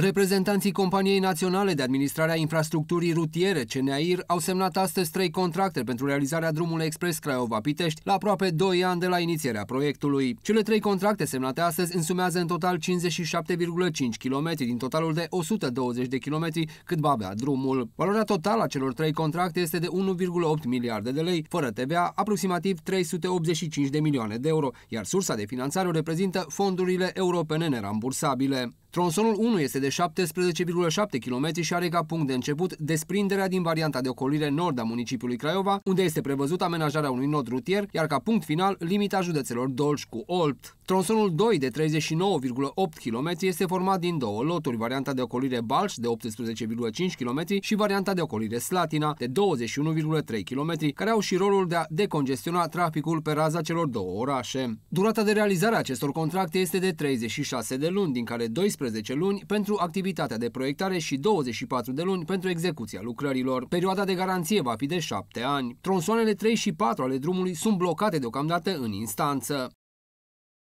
Reprezentanții Companiei Naționale de Administrare a Infrastructurii Rutiere, CNAIR, au semnat astăzi trei contracte pentru realizarea drumului expres Craiova-Pitești la aproape 2 ani de la inițierea proiectului. Cele trei contracte semnate astăzi însumează în total 57,5 km din totalul de 120 de km cât va avea drumul. Valoarea totală a celor trei contracte este de 1,8 miliarde de lei, fără TVA, aproximativ 385 de milioane de euro, iar sursa de finanțare o reprezintă fondurile europene nerambursabile. Tronsonul 1 este de 17,7 km și are ca punct de început desprinderea din varianta de ocolire nord a municipiului Craiova, unde este prevăzut amenajarea unui nod rutier, iar ca punct final limita județelor Dolj cu Olt. Tronsonul 2 de 39,8 km este format din două loturi, varianta de ocolire Balș de 18,5 km și varianta de ocolire Slatina de 21,3 km, care au și rolul de a decongestiona traficul pe raza celor două orașe. Durata de realizare a acestor contracte este de 36 de luni, din care 12 15 luni pentru activitatea de proiectare și 24 de luni pentru execuția lucrărilor. Perioada de garanție va fi de 7 ani. Tronsoanele 3 și 4 ale drumului sunt blocate deocamdată în instanță.